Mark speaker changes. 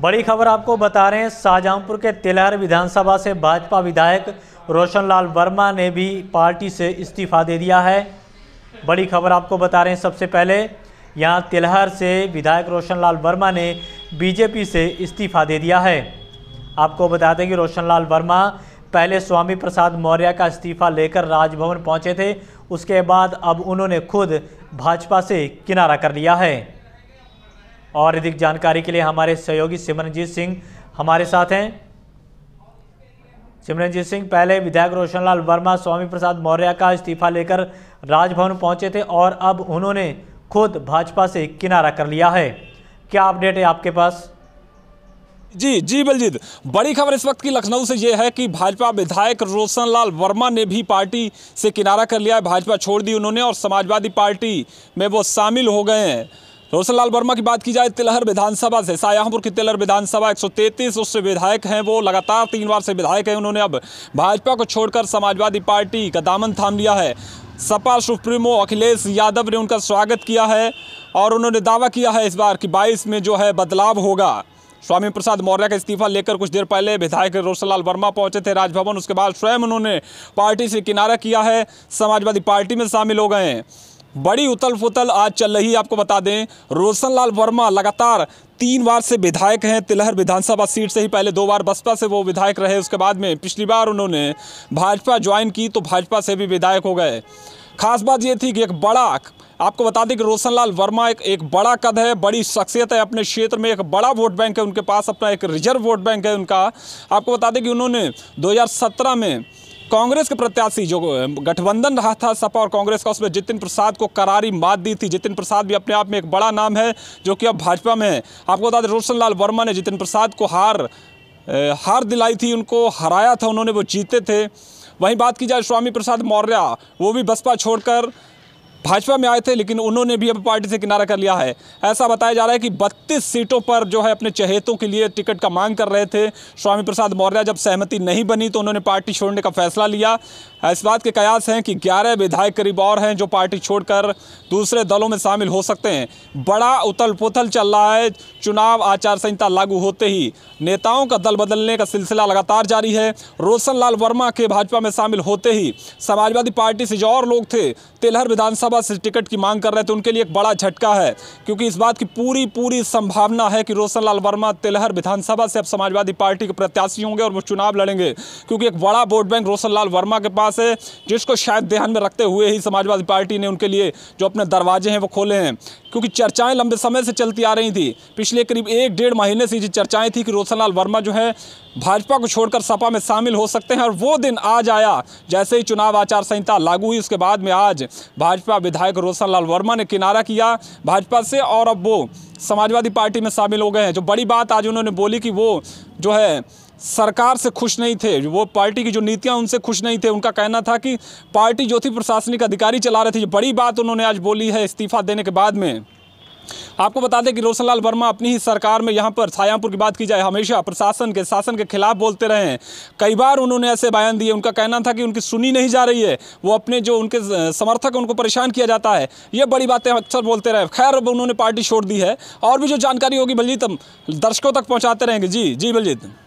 Speaker 1: बड़ी खबर आपको बता रहे हैं शाहजहाँपुर के तिलहर विधानसभा से भाजपा विधायक रोशन लाल वर्मा ने भी पार्टी से इस्तीफा दे दिया है बड़ी खबर आपको बता रहे हैं सबसे पहले यहाँ तिलहर से विधायक रोशन लाल वर्मा ने बीजेपी से इस्तीफा दे दिया है आपको बता दें कि रोशन लाल वर्मा पहले स्वामी प्रसाद मौर्य का इस्तीफा लेकर राजभवन पहुँचे थे उसके बाद अब उन्होंने खुद भाजपा से किनारा कर लिया है और अधिक जानकारी के लिए हमारे सहयोगी सिमरनजीत सिंह हमारे साथ हैं सिमरनजीत सिंह पहले विधायक रोशनलाल वर्मा स्वामी प्रसाद मौर्य का इस्तीफा लेकर राजभवन पहुंचे थे और अब उन्होंने खुद भाजपा से किनारा कर लिया है क्या अपडेट है
Speaker 2: आपके पास जी जी बलजीत बड़ी खबर इस वक्त की लखनऊ से यह है कि भाजपा विधायक रोशन लाल वर्मा ने भी पार्टी से किनारा कर लिया है भाजपा छोड़ दी उन्होंने और समाजवादी पार्टी में वो शामिल हो गए हैं तो रोशन लाल वर्मा की बात की जाए तिलहर विधानसभा से शाहजहाँपुर की तिलहर विधानसभा 133 उससे विधायक हैं वो लगातार तीन बार से विधायक हैं उन्होंने अब भाजपा को छोड़कर समाजवादी पार्टी का दामन थाम लिया है सपा सुप्रीमो अखिलेश यादव ने उनका स्वागत किया है और उन्होंने दावा किया है इस बार कि बाईस में जो है बदलाव होगा स्वामी प्रसाद मौर्य का इस्तीफा लेकर कुछ देर पहले विधायक रोशनलाल वर्मा पहुंचे थे राजभवन उसके बाद स्वयं उन्होंने पार्टी से किनारा किया है समाजवादी पार्टी में शामिल हो गए हैं बड़ी उथल फुतल आज चल रही है आपको बता दें रोशन लाल वर्मा लगातार तीन बार से विधायक हैं तिलहर विधानसभा सीट से ही पहले दो बार बसपा से वो विधायक रहे उसके बाद में पिछली बार उन्होंने भाजपा ज्वाइन की तो भाजपा से भी विधायक हो गए खास बात ये थी कि एक बड़ा आपको बता दें कि रोशन लाल वर्मा एक एक बड़ा कद है बड़ी शख्सियत है अपने क्षेत्र में एक बड़ा वोट बैंक है उनके पास अपना एक रिजर्व वोट बैंक है उनका आपको बता दें कि उन्होंने 2017 में कांग्रेस के प्रत्याशी जो गठबंधन रहा था सपा और कांग्रेस का उसमें जितिन प्रसाद को करारी मात दी थी जितिन प्रसाद भी अपने आप में एक बड़ा नाम है जो कि अब भाजपा में है आपको बता दें रोशन लाल वर्मा ने जितिन प्रसाद को हार हार दिलाई थी उनको हराया था उन्होंने वो जीते थे वहीं बात की जाए स्वामी प्रसाद मौर्य वो भी बसपा छोड़कर भाजपा में आए थे लेकिन उन्होंने भी अब पार्टी से किनारा कर लिया है ऐसा बताया जा रहा है कि 32 सीटों पर जो है अपने चहेतों के लिए टिकट का मांग कर रहे थे स्वामी प्रसाद मौर्य जब सहमति नहीं बनी तो उन्होंने पार्टी छोड़ने का फैसला लिया इस बात के कयास हैं कि 11 विधायक करीब और हैं जो पार्टी छोड़कर दूसरे दलों में शामिल हो सकते हैं बड़ा उथल पुथल चल रहा है चुनाव आचार संहिता लागू होते ही नेताओं का दल बदलने का सिलसिला लगातार जारी है रोशन लाल वर्मा के भाजपा में शामिल होते ही समाजवादी पार्टी से जो और लोग थे तेलहर विधानसभा लोकसभा से टिकट की मांग कर रहे थे उनके लिए एक बड़ा झटका है क्योंकि इस बात की पूरी पूरी संभावना है कि रोशन लाल वर्मा तेलहर विधानसभा से अब समाजवादी पार्टी के प्रत्याशी होंगे और वो चुनाव लड़ेंगे क्योंकि एक बड़ा वोट बैंक रोशन लाल वर्मा के पास है जिसको शायद ध्यान में रखते हुए ही समाजवादी पार्टी ने उनके लिए जो अपने दरवाजे हैं वो खोले हैं क्योंकि चर्चाएं लंबे समय से चलती आ रही थी पिछले करीब एक डेढ़ महीने से ये चर्चाएं थी कि रोशन लाल वर्मा जो है भाजपा को छोड़कर सपा में शामिल हो सकते हैं और वो दिन आज आया जैसे ही चुनाव आचार संहिता लागू हुई उसके बाद में आज भाजपा विधायक रोशन लाल वर्मा ने किनारा किया भाजपा से और अब वो समाजवादी पार्टी में शामिल हो गए हैं जो बड़ी बात आज उन्होंने बोली कि वो जो है सरकार से खुश नहीं थे वो पार्टी की जो नीतियां उनसे खुश नहीं थे उनका कहना था कि पार्टी जो थी प्रशासनिक अधिकारी चला रहे थे जो बड़ी बात उन्होंने आज बोली है इस्तीफा देने के बाद में आपको बता दें कि रोशन लाल वर्मा अपनी ही सरकार में यहाँ पर सायामपुर की बात की जाए हमेशा प्रशासन के शासन के खिलाफ बोलते रहे हैं कई बार उन्होंने ऐसे बयान दिए उनका कहना था कि उनकी सुनी नहीं जा रही है वो अपने जो उनके समर्थक उनको परेशान किया जाता है ये बड़ी बातें अक्सर बोलते रहे खैर अब उन्होंने पार्टी छोड़ दी है और भी जो जानकारी होगी बलजीत हम दर्शकों तक पहुँचाते रहेंगे जी जी बलजीत